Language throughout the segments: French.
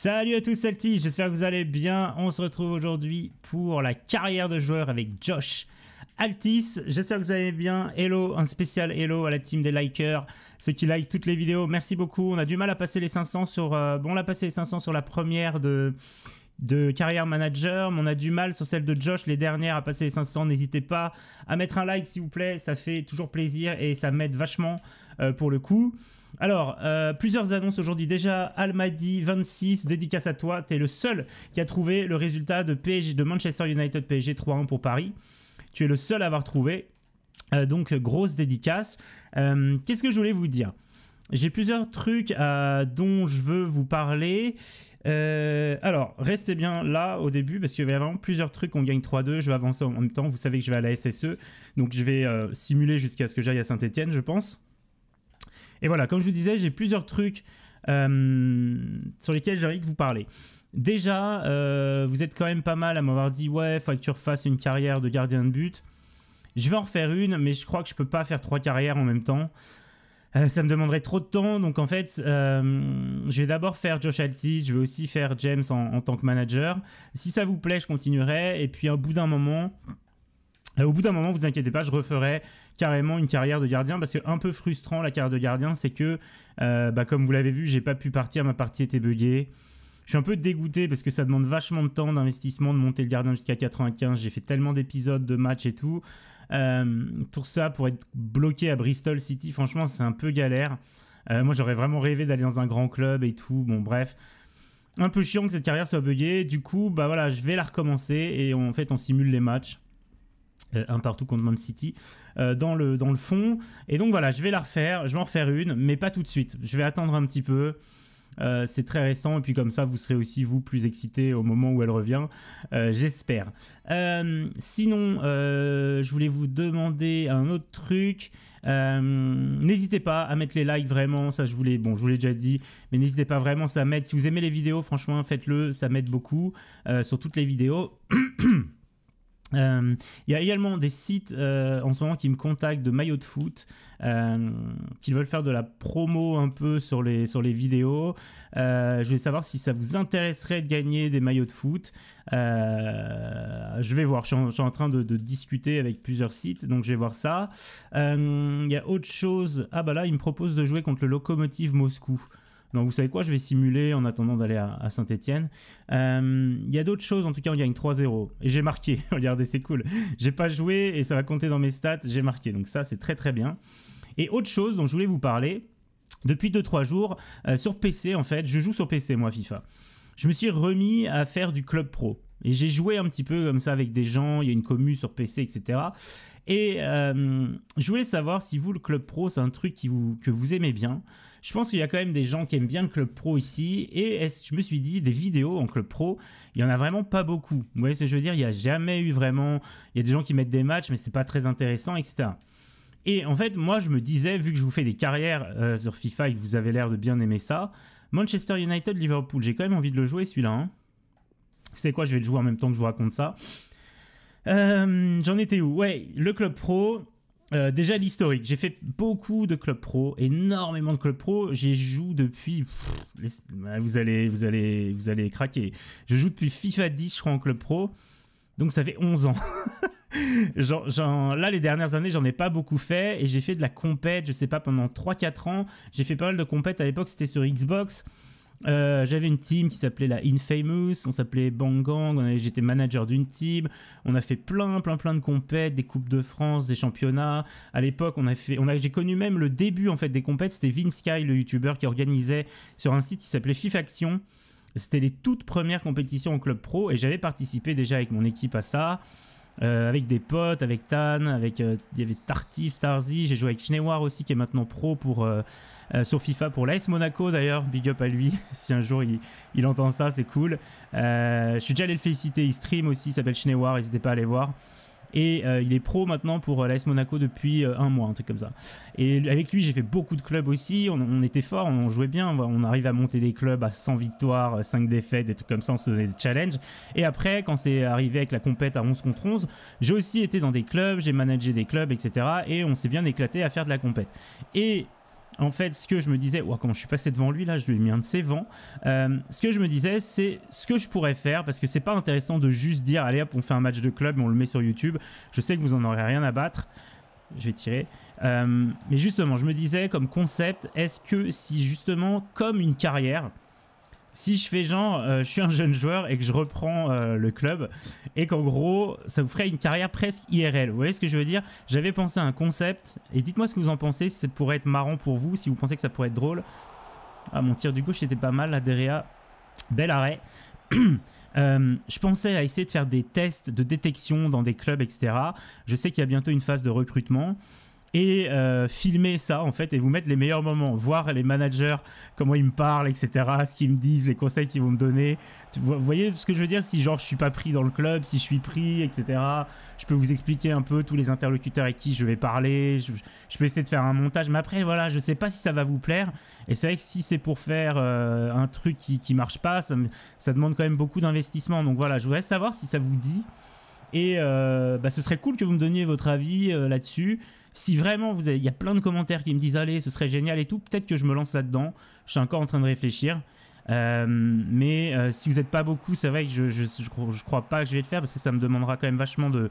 Salut à tous Altis, j'espère que vous allez bien. On se retrouve aujourd'hui pour la carrière de joueur avec Josh Altis. J'espère que vous allez bien. Hello, un spécial hello à la team des likers, ceux qui likent toutes les vidéos. Merci beaucoup. On a du mal à passer les 500 sur, euh, bon, les 500 sur la première de de carrière manager. On a du mal sur celle de Josh, les dernières à passer les 500. N'hésitez pas à mettre un like, s'il vous plaît. Ça fait toujours plaisir et ça m'aide vachement euh, pour le coup. Alors, euh, plusieurs annonces aujourd'hui déjà. Almadi 26, dédicace à toi. tu es le seul qui a trouvé le résultat de, PSG, de Manchester United PSG 3-1 pour Paris. Tu es le seul à avoir trouvé. Euh, donc, grosse dédicace. Qu'est-ce que je voulais vous dire j'ai plusieurs trucs dont je veux vous parler. Euh, alors, restez bien là au début parce qu'il y avait vraiment plusieurs trucs. On gagne 3-2, je vais avancer en même temps. Vous savez que je vais à la SSE, donc je vais euh, simuler jusqu'à ce que j'aille à Saint-Etienne, je pense. Et voilà, comme je vous disais, j'ai plusieurs trucs euh, sur lesquels j'ai envie de vous parler. Déjà, vous êtes quand même pas mal à m'avoir dit Ouais, faut que tu refasses une carrière de gardien de but. Je vais en refaire une, mais je crois que je peux pas faire trois carrières en même temps. Euh, ça me demanderait trop de temps, donc en fait, euh, je vais d'abord faire Josh Altis, je vais aussi faire James en, tant que manager. Si ça vous plaît, je continuerai, et puis au bout d'un moment, euh, au bout d'un moment, vous inquiétez pas, je referai carrément une carrière de gardien, parce que un peu frustrant la carrière de gardien, c'est que, bah, comme vous l'avez vu, j'ai pas pu partir, ma partie était buggée. Je suis un peu dégoûté parce que ça demande vachement de temps d'investissement de monter le gardien jusqu'à 95. J'ai fait tellement d'épisodes de matchs et tout. tout euh, ça pour être bloqué à Bristol City, franchement, c'est un peu galère. Euh, moi, j'aurais vraiment rêvé d'aller dans un grand club et tout. Bon, bref. Un peu chiant que cette carrière soit buggée. Du coup, bah voilà, je vais la recommencer et on, en fait, on simule les matchs. Euh, un partout contre Man City dans, le, dans le fond. Et donc voilà, je vais la refaire, je vais en refaire une, mais pas tout de suite. Je vais attendre un petit peu. Euh, c'est très récent et puis comme ça vous serez aussi vous plus excité au moment où elle revient, euh, j'espère. Euh, sinon, je voulais vous demander un autre truc. n'hésitez pas à mettre les likes vraiment, ça je voulais, bon je vous l'ai déjà dit, mais n'hésitez pas vraiment ça m'aide. Si vous aimez les vidéos, franchement faites-le, ça m'aide beaucoup sur toutes les vidéos. Euh, il y a également des sites euh, en ce moment qui me contactent de maillots de foot, euh, qui veulent faire de la promo un peu sur les, sur les vidéos. je vais savoir si ça vous intéresserait de gagner des maillots de foot. je vais voir, je suis en, train de, de, discuter avec plusieurs sites, donc je vais voir ça. Il y a autre chose, ah bah là, il me propose de jouer contre le Locomotive Moscou. Non, vous savez quoi, je vais simuler en attendant d'aller à, Saint-Etienne. Euh, il y a d'autres choses, en tout cas on gagne 3-0. Et j'ai marqué, regardez c'est cool. J'ai pas joué et ça va compter dans mes stats, j'ai marqué. Donc ça c'est très très bien. Et autre chose dont je voulais vous parler, depuis 2-3 jours, euh, sur PC en fait, je joue sur PC moi FIFA. Je me suis remis à faire du club pro. Et j'ai joué un petit peu comme ça avec des gens, il y a une commu sur PC, etc. Et euh, je voulais savoir si vous, le club pro, c'est un truc que vous aimez bien je pense qu'il y a quand même des gens qui aiment bien le club pro ici. Et je me suis dit, des vidéos en club pro, il y en a vraiment pas beaucoup. Vous voyez ce que je veux dire Il n'y a jamais eu vraiment. Il y a des gens qui mettent des matchs, mais c'est pas très intéressant, etc. Et en fait, moi, je me disais, vu que je vous fais des carrières euh, sur FIFA et que vous avez l'air de bien aimer ça, Manchester United, Liverpool, j'ai quand même envie de le jouer celui-là. Hein. Vous savez quoi Je vais le jouer en même temps que je vous raconte ça. Euh, j'en étais où Ouais, le club pro. Euh, déjà l'historique, j'ai fait beaucoup de clubs pro, énormément de clubs pro. J'y joue depuis, vous allez, vous allez, vous allez craquer. Je joue depuis FIFA 10, je crois en club pro, donc ça fait 11 ans. là les dernières années, j'en ai pas beaucoup fait et j'ai fait de la compète. Je sais pas pendant 3-4 ans, j'ai fait pas mal de compète. À l'époque, c'était sur Xbox. Euh, j'avais une team qui s'appelait la Infamous, on s'appelait Bang Gang, j'étais manager d'une team, on a fait plein plein plein de compètes, des coupes de France, des championnats. À l'époque, on a fait j'ai connu même le début en fait des compètes, c'était Vince Sky le youtubeur qui organisait sur un site qui s'appelait Fifaction. C'était les toutes premières compétitions en club pro et j'avais participé déjà avec mon équipe à ça. Euh, avec des potes, avec Tan, avec euh, il y avait Tartif, Starzy, j'ai joué avec Schnewar aussi qui est maintenant pro pour euh, sur FIFA pour l'AS Monaco d'ailleurs, big up à lui si un jour il, entend ça, c'est cool. je suis déjà allé le féliciter, il stream aussi, il s'appelle Schneewar, n'hésitez pas à aller voir. Et euh, il est pro maintenant pour euh, l'AS Monaco depuis euh, un mois, un truc comme ça. Et avec lui, j'ai fait beaucoup de clubs aussi. On, était fort, on jouait bien. On arrive à monter des clubs à 100 victoires, 5 défaites, des trucs comme ça. On se donnait des challenges. Et après, quand c'est arrivé avec la compète à 11 contre 11, j'ai aussi été dans des clubs, j'ai managé des clubs, etc. Et on s'est bien éclaté à faire de la compète. Et en fait, ce que je me disais, ouah, comment je suis passé devant lui là, je lui ai mis un de ses vents. Euh, ce que je me disais, c'est ce que je pourrais faire parce que c'est pas intéressant de juste dire, allez hop, on fait un match de club, on le met sur YouTube. Je sais que vous en aurez rien à battre. Je vais tirer. Euh, mais justement, je me disais comme concept, est-ce que si justement, comme une carrière, si je fais genre, euh, je suis un jeune joueur et que je reprends euh, le club, et qu'en gros, ça vous ferait une carrière presque IRL. Vous voyez ce que je veux dire J'avais pensé à un concept, et dites-moi ce que vous en pensez, si ça pourrait être marrant pour vous, si vous pensez que ça pourrait être drôle. Ah, mon tir du gauche était pas mal, la Derea. Bel arrêt. Euh, je pensais à essayer de faire des tests de détection dans des clubs, etc. Je sais qu'il y a bientôt une phase de recrutement et euh, filmer ça en fait et vous mettre les meilleurs moments, voir les managers, comment ils me parlent, etc., ce qu'ils me disent, les conseils qu'ils vont me donner. Vous voyez ce que je veux dire Si genre je suis pas pris dans le club, si je suis pris, etc., je peux vous expliquer un peu tous les interlocuteurs avec qui je vais parler, je, peux essayer de faire un montage, mais après voilà, je sais pas si ça va vous plaire. Et c'est vrai que si c'est pour faire euh, un truc qui, qui marche pas, ça, ça demande quand même beaucoup d'investissement. Donc voilà, je voudrais savoir si ça vous dit. Et euh, bah, ce serait cool que vous me donniez votre avis là-dessus si vraiment vous il y a plein de commentaires qui me disent allez, ce serait génial et tout, peut-être que je me lance là-dedans. Je suis encore en train de réfléchir. Euh, mais euh, si vous n'êtes pas beaucoup, c'est vrai que je, je, crois pas que je vais le faire parce que ça me demandera quand même vachement de,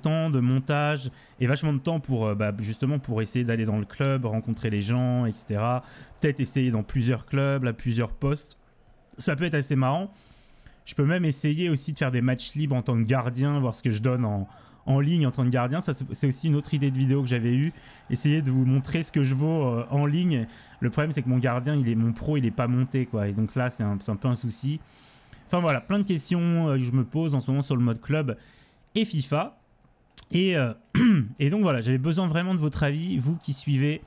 temps, de montage et vachement de temps pour euh, bah, justement pour essayer d'aller dans le club, rencontrer les gens, etc. Peut-être essayer dans plusieurs clubs, à plusieurs postes. Ça peut être assez marrant. Je peux même essayer aussi de faire des matchs libres en tant que gardien, voir ce que je donne en, en ligne en tant que gardien. c'est aussi une autre idée de vidéo que j'avais eue. Essayer de vous montrer ce que je vaux euh, en ligne. Le problème, c'est que mon gardien, il est mon pro, il n'est pas monté, quoi. Et donc là, c'est un, peu un souci. Enfin voilà, plein de questions euh, que je me pose en ce moment sur le mode club et FIFA. Euh, et, donc voilà, j'avais besoin vraiment de votre avis, vous qui suivez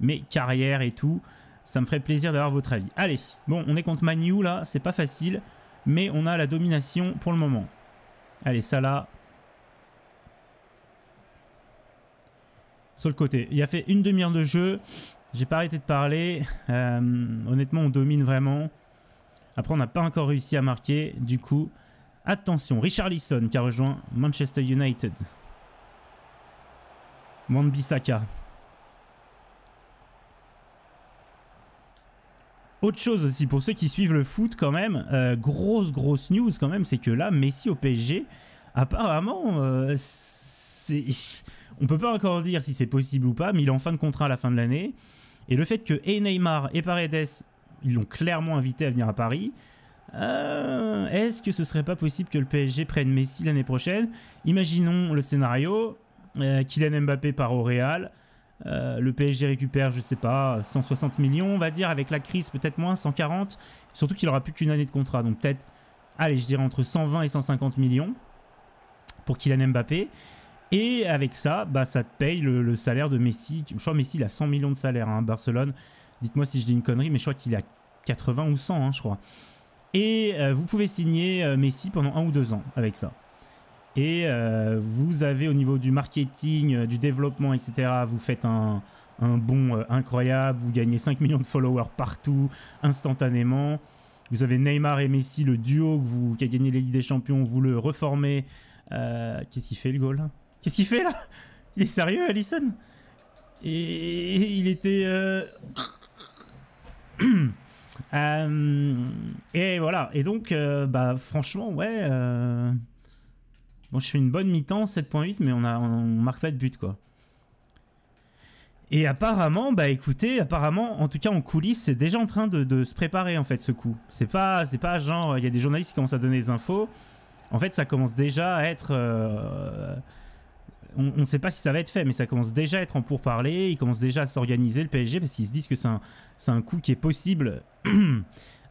mes carrières et tout. Ça me ferait plaisir d'avoir votre avis. Allez, bon, on est contre Manu là, c'est pas facile, mais on a la domination pour le moment. Allez, ça là, sur le côté. Il a fait une demi-heure de jeu. J'ai pas arrêté de parler. Euh, honnêtement, on domine vraiment. Après, on n'a pas encore réussi à marquer. Du coup, attention. Richard Leeson qui a rejoint Manchester United. Wan Bissaka. Autre chose aussi, pour ceux qui suivent le foot quand même, euh, grosse grosse news quand même, c'est que là, Messi au PSG, apparemment, euh, c'est... On peut pas encore dire si c'est possible ou pas, mais il est en fin de contrat à la fin de l'année. Et le fait que et Neymar et Paredes, ils l'ont clairement invité à venir à Paris, euh, est-ce que ce serait pas possible que le PSG prenne Messi l'année prochaine Imaginons le scénario, euh, Kylian Mbappé part au Real, euh, le PSG récupère, je sais pas, 160 millions, on va dire, avec la crise peut-être moins, 140, surtout qu'il aura plus qu'une année de contrat, donc peut-être, allez, je dirais entre 120 et 150 millions pour Kylian Mbappé. Et avec ça, bah, ça te paye le, salaire de Messi. Je crois que Messi, il a 100 millions de salaire, hein, Barcelone. Dites-moi si je dis une connerie, mais je crois qu'il a 80 ou 100, hein, je crois. Et euh, vous pouvez signer euh, Messi pendant un ou deux ans avec ça. Et euh, vous avez au niveau du marketing, du développement, etc., vous faites un, bond incroyable, vous gagnez 5 millions de followers partout, instantanément. Vous avez Neymar et Messi, le duo qui a gagné les des Champions, vous le reformez. Qu'est-ce qu'il fait le goal Qu'est-ce qu'il fait là Il est sérieux, Allison Et il était. Euh, euh, et voilà. Et donc, euh, bah, franchement, ouais. Bon, je fais une bonne mi-temps, 7.8, mais on, a, on marque pas de but, quoi. Et apparemment, bah écoutez, apparemment, en tout cas en coulisses, c'est déjà en train de, se préparer en fait ce coup. C'est pas, c'est pas genre, il y a des journalistes qui commencent à donner des infos. En fait, ça commence déjà à être on ne sait pas si ça va être fait, mais ça commence déjà à être en pourparlers, il commence déjà à s'organiser le PSG parce qu'ils se disent que c'est un, coup qui est possible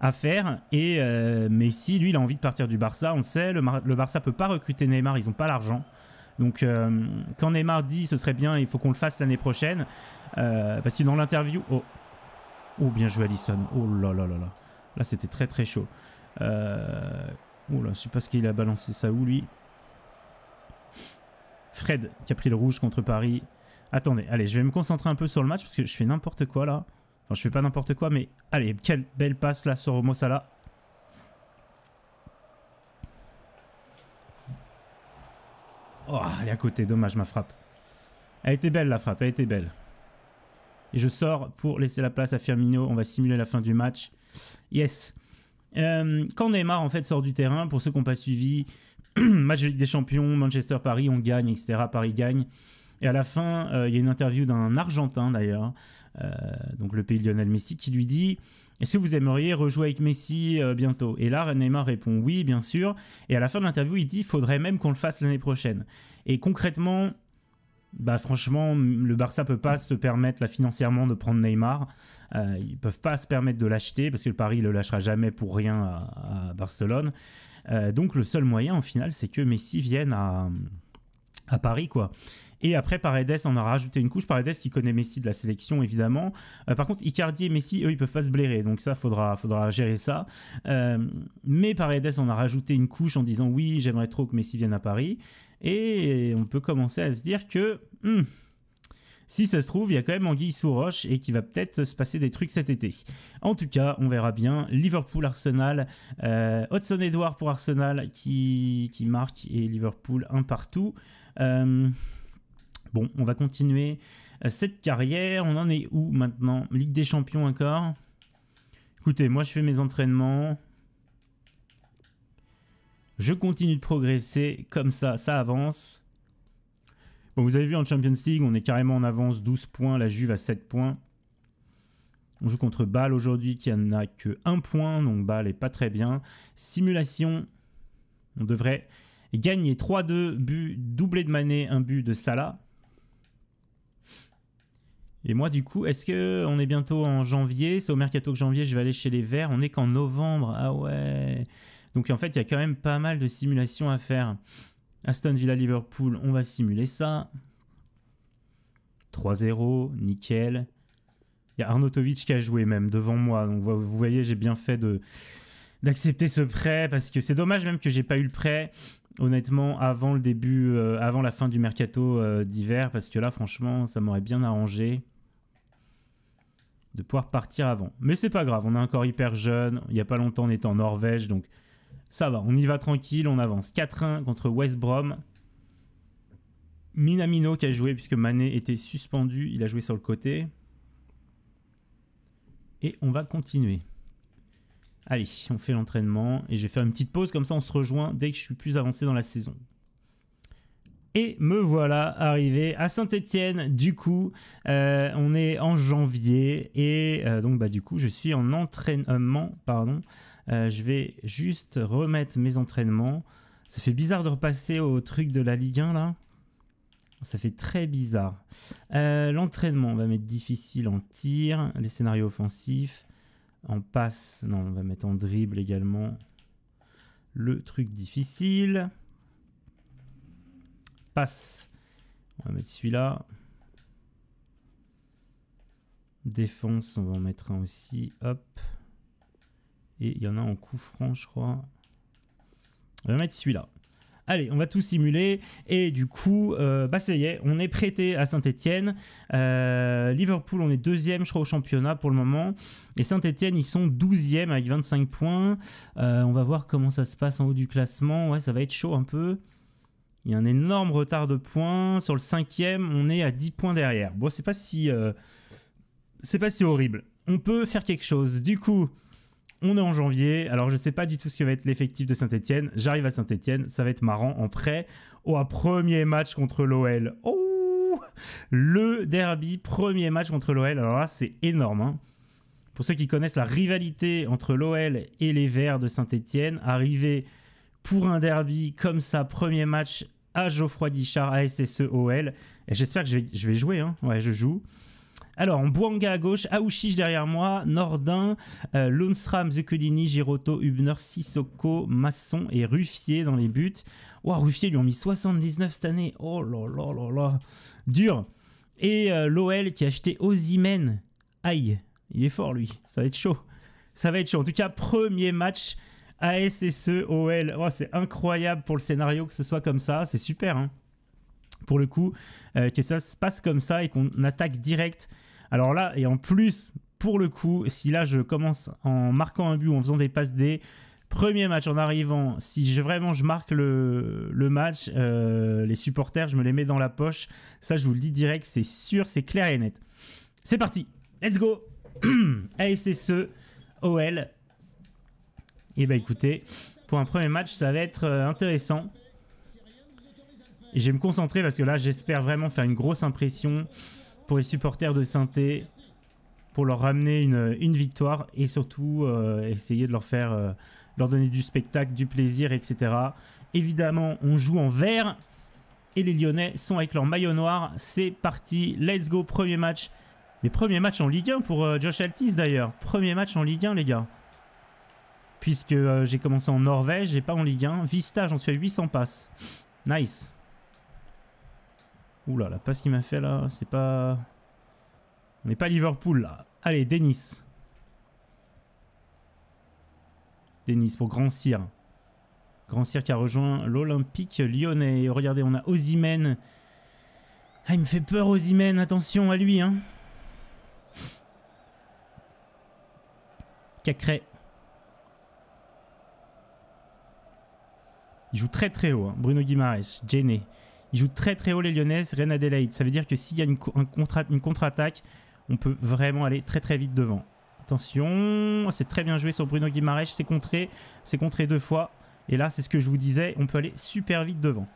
à faire. Et euh, si, lui, il a envie de partir du Barça, on le sait, le, Barça ne Barça peut pas recruter Neymar, ils n'ont pas l'argent. Donc euh, quand Neymar dit ce serait bien, il faut qu'on le fasse l'année prochaine, euh, parce que dans l'interview... Oh. oh, bien joué Allison, oh là là là là, là c'était très très chaud. oh là, je sais pas ce qu'il a balancé ça où lui. Fred qui a pris le rouge contre Paris. Attendez, allez, je vais me concentrer un peu sur le match parce que je fais n'importe quoi là. Enfin, je fais pas n'importe quoi, mais allez, quelle belle passe là sur Mossala. Oh, elle est à côté, dommage ma frappe. Elle était belle la frappe, elle était belle. Et je sors pour laisser la place à Firmino, on va simuler la fin du match. Yes. Euh, quand Neymar en fait sort du terrain, pour ceux qui n'ont pas suivi, match des Champions, Manchester-Paris, on gagne, etc. Paris gagne. Et à la fin, euh, il y a une interview d'un Argentin d'ailleurs, euh, donc le pays Lionel Messi, qui lui dit Est-ce que vous aimeriez rejouer avec Messi euh, bientôt Et là, Neymar répond Oui, bien sûr. Et à la fin de l'interview, il dit il Faudrait même qu'on le fasse l'année prochaine. Et concrètement, bah franchement, le Barça peut pas se permettre financièrement de prendre Neymar. Ils ne peuvent pas se permettre de l'acheter parce que le Paris le lâchera jamais pour rien à Barcelone. Euh, donc le seul moyen au final, c'est que Messi vienne à, à Paris, quoi. Et après, Paredes on a rajouté une couche. Paredes qui connaît Messi de la sélection, évidemment. Euh, par contre, Icardi et Messi, eux, ils peuvent pas se blairer. Donc ça, faudra, faudra gérer ça. Euh, mais Paredes en a rajouté une couche en disant oui, j'aimerais trop que Messi vienne à Paris. Et on peut commencer à se dire que hmm, si ça se trouve, il y a quand même Anguille sous roche et qui va peut-être se passer des trucs cet été. En tout cas, on verra bien. Liverpool, Arsenal, euh, Hudson Edward pour Arsenal qui, marque et Liverpool un partout. Euh, bon, on va continuer euh, cette carrière. On en est où maintenant Ligue des Champions encore Écoutez, moi je fais mes entraînements. Je continue de progresser comme ça, ça avance. Bon, vous avez vu en Champions League, on est carrément en avance 12 points, la Juve à 7 points. On joue contre Bâle aujourd'hui qui n'a que 1 point, donc Bâle est pas très bien. Simulation, on devrait gagner 3-2, but doublé de Mané, un but de Salah. Et moi du coup, est-ce que on est bientôt en janvier C'est au mercato que janvier, je vais aller chez les Verts. On est qu'en novembre, ah ouais. Donc en fait, il y a quand même pas mal de simulations à faire. Aston Villa Liverpool, on va simuler ça. 3-0, nickel. Il y a Arnotovic qui a joué même devant moi. Donc vous voyez, j'ai bien fait d'accepter ce prêt parce que c'est dommage même que j'ai pas eu le prêt honnêtement avant le début euh, avant la fin du mercato euh, d'hiver parce que là franchement ça m'aurait bien arrangé de pouvoir partir avant mais c'est pas grave on est encore hyper jeune il n'y a pas longtemps on était en Norvège donc ça va, on y va tranquille, on avance. 4-1 contre West Brom. Minamino qui a joué puisque Mané était suspendu, il a joué sur le côté. Et on va continuer. Allez, on fait l'entraînement et je vais faire une petite pause comme ça on se rejoint dès que je suis plus avancé dans la saison. Et me voilà arrivé à Saint-Étienne. Du coup, euh, on est en janvier et euh, donc bah du coup je suis en entraînement, pardon, euh, je vais juste remettre mes entraînements. Ça fait bizarre de repasser au truc de la Ligue 1 là. Ça fait très bizarre. Euh, l'entraînement, on va mettre difficile en tir, les scénarios offensifs, en passe, non, on va mettre en dribble également. Le truc difficile. Passe, on va mettre celui-là. Défense, on va en mettre un aussi, hop. Et il y en a en coup franc, je crois. On va mettre celui-là. Allez, on va tout simuler. Et du coup, euh, bah ça y est, on est prêté à Saint-Etienne. Euh, Liverpool, on est deuxième, je crois, au championnat pour le moment. Et Saint-Etienne, ils sont douzième avec 25 points. Euh, on va voir comment ça se passe en haut du classement. Ouais, ça va être chaud un peu. Il y a un énorme retard de points. Sur le cinquième, on est à 10 points derrière. Bon, c'est pas si... c'est pas si horrible. On peut faire quelque chose. Du coup... On est en janvier, alors je sais pas du tout ce que va être l'effectif de Saint-Etienne. J'arrive à Saint-Etienne, ça va être marrant en prêt. Oh, premier match contre l'OL. Oh Le derby, premier match contre l'OL. Alors là, c'est énorme. Hein. Pour ceux qui connaissent la rivalité entre l'OL et les Verts de Saint-Etienne, arriver pour un derby comme ça, premier match à Geoffroy Guichard, à SSE OL. Et j'espère que je vais, jouer. Hein. Ouais, je joue. Alors, Bouanga à gauche, Aouchiche derrière moi, Nordin, euh, Lundstram, Zuculini, Giroto, Hubner, Sissoko, Masson et Ruffier dans les buts. Ouah, wow, Ruffier lui ont mis 79 cette année. Oh là là là là. Dur. Et euh, l'OL qui a acheté Ozymen. Aïe, il est fort lui. Ça va être chaud. Ça va être chaud. En tout cas, premier match ASSE OL. c'est incroyable pour le scénario que ce soit comme ça. C'est super. Hein. pour le coup, euh, que ça se passe comme ça et qu'on attaque direct alors là, et en plus, pour le coup, si là je commence en marquant un but en faisant des passes des premier match en arrivant, si vraiment je marque le, match, euh, les supporters, je me les mets dans la poche. Ça, je vous le dis direct, c'est sûr, c'est clair et net. C'est parti, let's go ASSE, OL. Et bah écoutez, pour un premier match, ça va être euh, intéressant. Et je vais me concentrer parce que là, j'espère vraiment faire une grosse impression pour les supporters de Synthé, pour leur ramener une, une victoire et surtout euh, essayer de leur faire euh, leur donner du spectacle, du plaisir, etc. Évidemment, on joue en vert et les Lyonnais sont avec leur maillot noir. C'est parti, let's go, premier match. Mais premier match en Ligue 1 pour euh, Josh Altis d'ailleurs. Premier match en Ligue 1 les gars. Puisque j'ai commencé en Norvège et pas en Ligue 1. Vista, j'en suis à 800 passes. Nice. Oula, la passe qu'il m'a fait là, c'est pas... On n'est pas Liverpool là. Allez, Denis. Denis pour Grand Cyr. Grand Cyr qui a rejoint l'Olympique lyonnais. Regardez, on a Ozimène. Ah, il me fait peur Ozimène, attention à lui. Hein. Cacré. Il joue très très haut. Hein. Bruno Guimaraes, Jenny. Il joue très très haut les Lyonnaises, à Adelaide. Ça veut dire que s'il y a une, contre-attaque, on peut vraiment aller très très vite devant. Attention, c'est très bien joué sur Bruno Guimaraes, c'est contré, c'est contré deux fois. Et là, c'est ce que je vous disais, on peut aller super vite devant.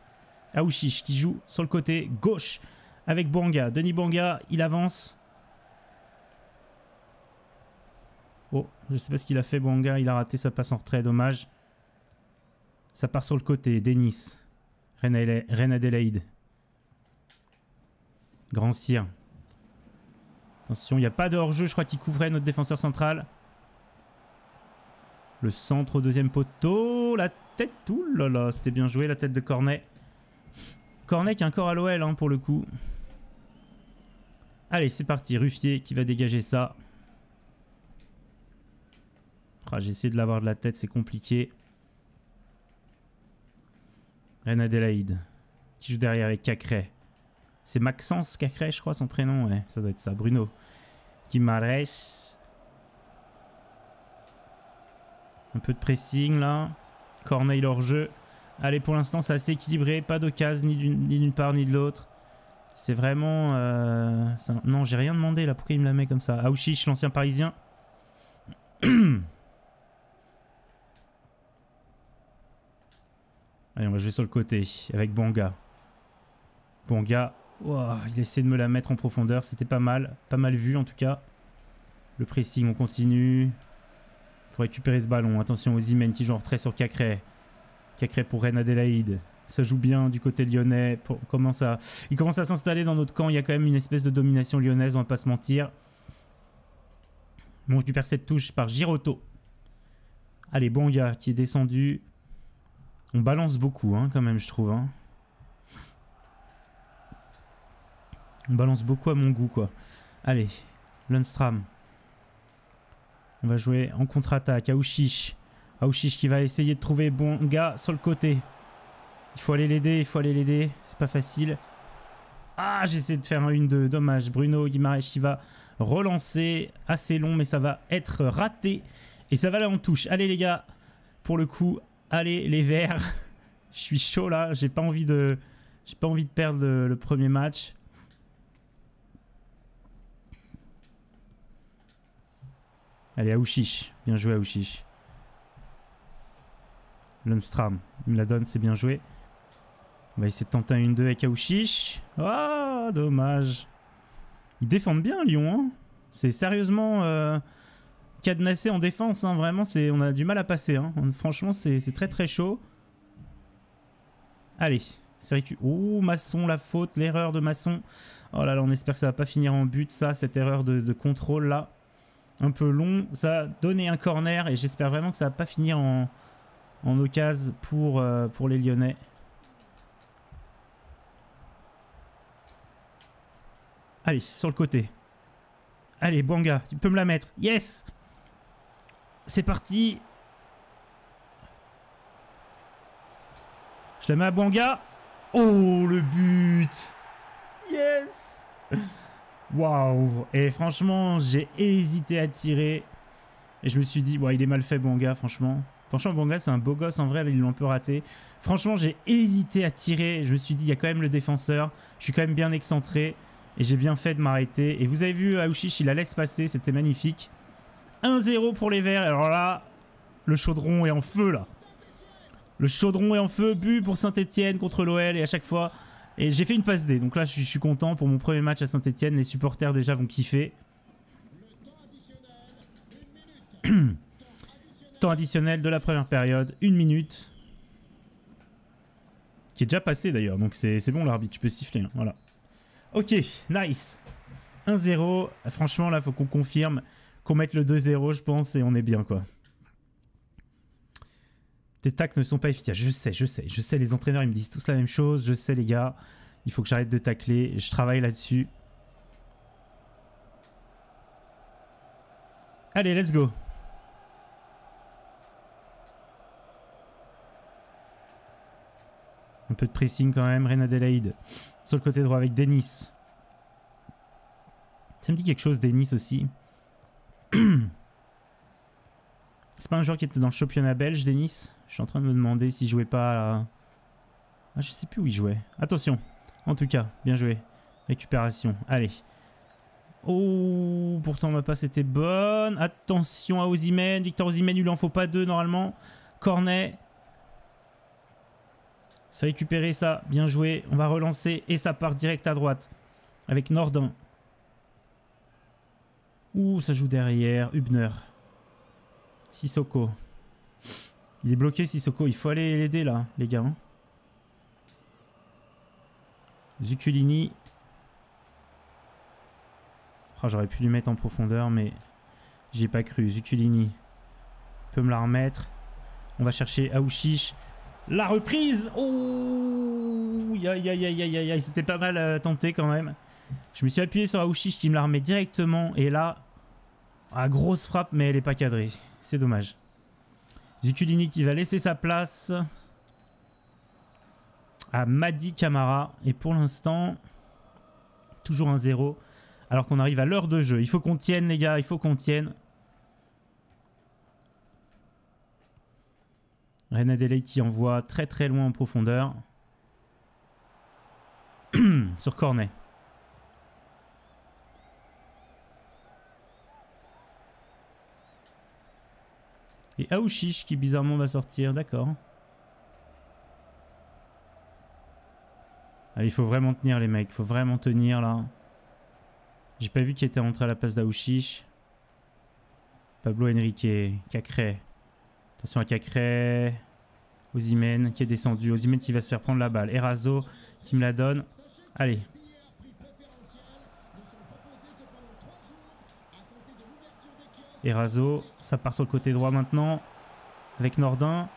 Aouchiche qui joue sur le côté gauche avec Bonga. Denis Bonga, il avance. Oh, je sais pas ce qu'il a fait Bonga. il a raté sa passe en retrait, dommage. Ça part sur le côté, Denis. Reine Adélaïde. Grand Cyr. Attention, il n'y a pas de hors-jeu. Je crois qu'il couvrait notre défenseur central. Le centre au deuxième poteau. La tête. tout. là c'était bien joué la tête de Cornet. Cornet qui est encore à l'OL hein, pour le coup. Allez, c'est parti. Ruffier qui va dégager ça. Ah, j'essaie de l'avoir de la tête, c'est compliqué. Reine Adélaïde, qui joue derrière avec Cacré. C'est Maxence Cacré, je crois, son prénom. Ouais, ça doit être ça. Bruno. m'adresse Un peu de pressing, là. Corneille hors jeu. Allez, pour l'instant, c'est assez équilibré. Pas d'occasion ni d'une part ni de l'autre. C'est vraiment... Euh, non, j'ai rien demandé, là. Pourquoi il me la met comme ça Aouchiche, l'ancien parisien. Allez, on va jouer sur le côté avec Bonga. Bonga, il essaie de me la mettre en profondeur. C'était pas mal. Pas mal vu en tout cas. Le pressing, on continue. faut récupérer ce ballon. Attention aux Imen qui jouent en retrait sur Cacré. Cacré pour Reine Adélaïde. Ça joue bien du côté lyonnais. il commence à s'installer dans notre camp. Il y a quand même une espèce de domination lyonnaise, on va pas se mentir. Mange du Percet de touche par Giroto. Allez, Bonga qui est descendu. On balance beaucoup, hein, quand même, je trouve. Hein. On balance beaucoup à mon goût, quoi. Allez, Lundstram. On va jouer en contre-attaque. Aouchiche. Aouchiche qui va essayer de trouver bon gars sur le côté. Il faut aller l'aider, il faut aller l'aider. C'est pas facile. Ah, j'essaie de faire un 1-2. Dommage. Bruno Guimaraes qui va relancer. Assez long, mais ça va être raté. Et ça va aller en touche. Allez, les gars. Pour le coup, Allez, les Verts. Je suis chaud là. J'ai pas envie de, j'ai pas envie de perdre le, premier match. Allez, Aouchich. Bien joué, Aouchich. Lundstram. Il me la donne, c'est bien joué. On va essayer de tenter un 1-2 avec Aouchiche. Ah, oh, dommage. Ils défendent bien, Lyon. Hein c'est sérieusement... Euh, cadenassé en défense. Hein. Vraiment, on a du mal à passer. Hein. franchement, c'est très très chaud. Allez, c'est que Oh, maçon, la faute, l'erreur de maçon. Oh là là, on espère que ça va pas finir en but, ça, cette erreur de, contrôle là. Un peu long. Ça a donné un corner et j'espère vraiment que ça va pas finir en, en occasion pour, euh, pour les Lyonnais. Allez, sur le côté. Allez, Banga, tu peux me la mettre. Yes c'est parti. Je la mets à gars Oh, le but Yes Waouh Et franchement, j'ai hésité à tirer. Et je me suis dit, ouais, il est mal fait, Bouanga, franchement. Franchement, Bonga c'est un beau gosse. En vrai, ils l'ont un peu raté. Franchement, j'ai hésité à tirer. Je me suis dit, il y a quand même le défenseur. Je suis quand même bien excentré. Et j'ai bien fait de m'arrêter. Et vous avez vu, Aouchiche, il la laisse passer. C'était magnifique. 1-0 pour les Verts. Alors là, le chaudron est en feu là. Le chaudron est en feu, but pour Saint-Etienne contre l'OL et à chaque fois... Et j'ai fait une passe D, donc là je suis, content pour mon premier match à Saint-Etienne, les supporters déjà vont kiffer. temps additionnel de la première période, une minute. Qui est déjà passé d'ailleurs, donc c'est bon l'arbitre, tu peux siffler, hein. voilà. Ok, nice. 1-0, franchement là faut qu'on confirme qu'on mette le 2-0, je pense, et on est bien, quoi. Tes tacles ne sont pas efficaces. Je sais, je sais, je sais. Les entraîneurs, ils me disent tous la même chose. Je sais, les gars. Il faut que j'arrête de tacler. Je travaille là-dessus. Allez, let's go. Un peu de pressing quand même, Reina Sur le côté droit avec Denis. Ça me dit quelque chose, Denis aussi. C'est pas un joueur qui était dans le championnat belge, Denis Je suis en train de me demander s'il jouait pas Ah, je sais plus où il jouait. Attention. En tout cas, bien joué. Récupération. Allez. Oh, pourtant ma passe était bonne. Attention à Ozymen. Victor Ozymen, il en faut pas deux normalement. Cornet. Ça récupéré ça. Bien joué. On va relancer et ça part direct à droite. Avec Nordin. Ouh, ça joue derrière. Hubner. Sissoko. Il est bloqué, Sissoko. Il faut aller l'aider, là, les gars. Hein. Zuculini. Ah, j'aurais pu lui mettre en profondeur, mais j'ai pas cru. Zuculini peut me la remettre. On va chercher Aouchiche. La reprise Oh C'était pas mal euh, tenté quand même. Je me suis appuyé sur Aouchiche qui me la remet directement. Et là, ah, grosse frappe, mais elle est pas cadrée. C'est dommage. Zuculini qui va laisser sa place à Madi Camara. Et pour l'instant, toujours un 0. Alors qu'on arrive à l'heure de jeu. Il faut qu'on tienne, les gars. Il faut qu'on tienne. René qui envoie très très loin en profondeur. Sur Cornet. Et Aouchiche qui bizarrement va sortir, d'accord. Allez, il faut vraiment tenir les mecs, Il faut vraiment tenir là. J'ai pas vu qui était rentré à la place d'Aouchiche. Pablo Henrique, Cacré. Attention à Cacré. Ozimène qui est descendu. Ozimène qui va se faire prendre la balle. Eraso qui me la donne. Allez, Eraso, ça part sur le côté droit maintenant. Avec Nordin.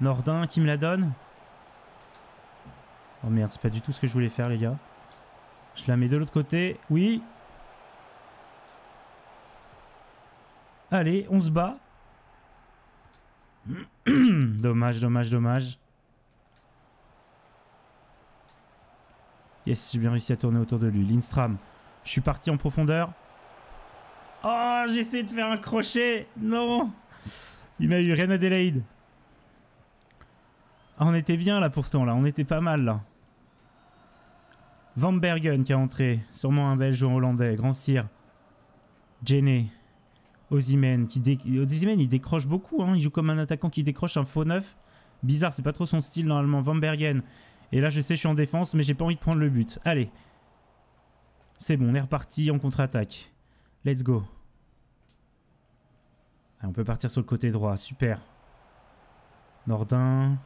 Nordin qui me la donne. Oh merde, c'est pas du tout ce que je voulais faire, les gars. Je la mets de l'autre côté. Oui. Allez, on se bat. dommage, dommage, dommage. Yes, j'ai bien réussi à tourner autour de lui. Lindstram. Je suis parti en profondeur. Oh, j'ai essayé de faire un crochet. Non. Il m'a eu rien à ah, on était bien là pourtant, là. On était pas mal là. Van Bergen qui est entré. Sûrement un Belge ou un Hollandais. Grand sire. Jenny. Ozymen. Qui il décroche beaucoup. Hein. Il joue comme un attaquant qui décroche un faux neuf. Bizarre, c'est pas trop son style normalement. Van Bergen. Et là, je sais, je suis en défense, mais j'ai pas envie de prendre le but. Allez. C'est bon, on est reparti en contre-attaque. Let's go. on peut partir sur le côté droit. Super. Nordin.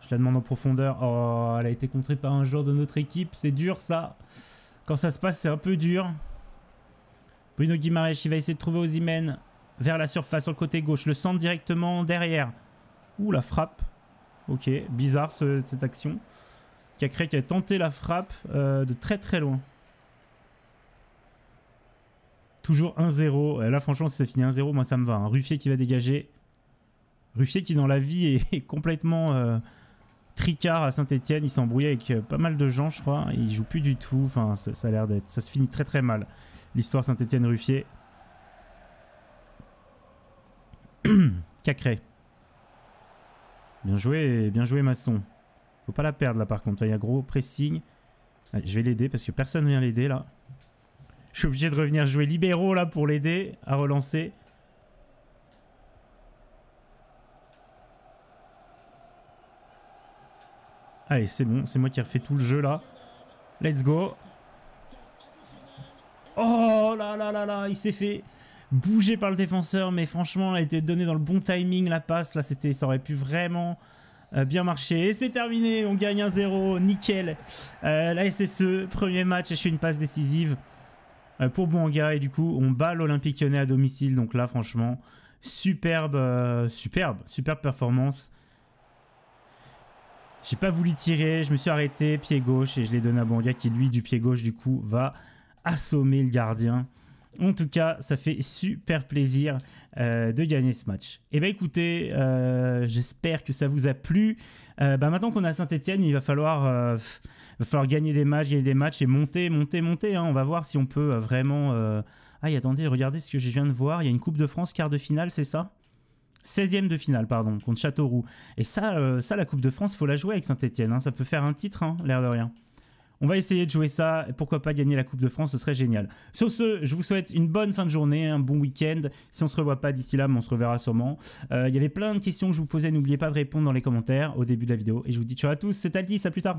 Je la demande en profondeur. Oh, elle a été contrée par un joueur de notre équipe. C'est dur, ça. Quand ça se passe, c'est un peu dur. Bruno Guimaraes, il va essayer de trouver Ozimène vers la surface sur le côté gauche. Le centre directement derrière. Ouh, la frappe. Ok, bizarre cette action. qui a tenté la frappe euh, de très très loin. Toujours 1-0. Euh, là, franchement, si ça finit 1-0, moi, ça me va. un hein. Ruffier qui va dégager. Ruffier qui, dans la vie, est, complètement euh, tricard à Saint-Etienne. Il s'embrouille avec euh, pas mal de gens, je crois. Il joue plus du tout. Enfin, ça, a l'air d'être... Ça se finit très, très mal. L'histoire Saint-Etienne-Ruffier. Cacré. Bien joué, bien joué Masson. Faut pas la perdre là par contre. Il y a gros pressing. je vais l'aider parce que personne ne vient l'aider là. Je suis obligé de revenir jouer libéraux là pour l'aider à relancer. Allez, c'est bon, c'est moi qui refais tout le jeu là. Let's go. Oh là là là là, il s'est fait bouger par le défenseur, mais franchement, elle a été donnée dans le bon timing la passe. Là, c'était, ça aurait pu vraiment euh, bien marcher. Et c'est terminé, on gagne 1-0, nickel. Euh, la SSE, premier match, je fais une passe décisive. Euh, pour Bouanga et du coup on bat l'Olympique Lyonnais à domicile donc là franchement superbe euh, superbe superbe performance j'ai pas voulu tirer je me suis arrêté pied gauche et je l'ai donné à Bouanga qui lui du pied gauche du coup va assommer le gardien en tout cas, ça fait super plaisir euh, de gagner ce match. Et eh bien écoutez, euh, j'espère que ça vous a plu. Euh, bah, maintenant qu'on a Saint-Etienne, il va falloir, falloir gagner des matchs, gagner des matchs et monter, monter, monter. Hein. On va voir si on peut vraiment... Ah, attendez, regardez ce que je viens de voir. Il y a une Coupe de France quart de finale, c'est ça 16e de finale, pardon, contre Châteauroux. Et ça, ça, la Coupe de France, faut la jouer avec Saint-Etienne. Hein. Ça peut faire un titre, hein, l'air de rien. On va essayer de jouer ça. Pourquoi pas gagner la Coupe de France, ce serait génial. Sur ce, je vous souhaite une bonne fin de journée, un bon week-end. Si on se revoit pas d'ici là, mais on se reverra sûrement. Euh, il y avait plein de questions que je vous posais, n'oubliez pas de répondre dans les commentaires au début de la vidéo. Et je vous dis ciao à tous, c'est Aldi. à plus tard.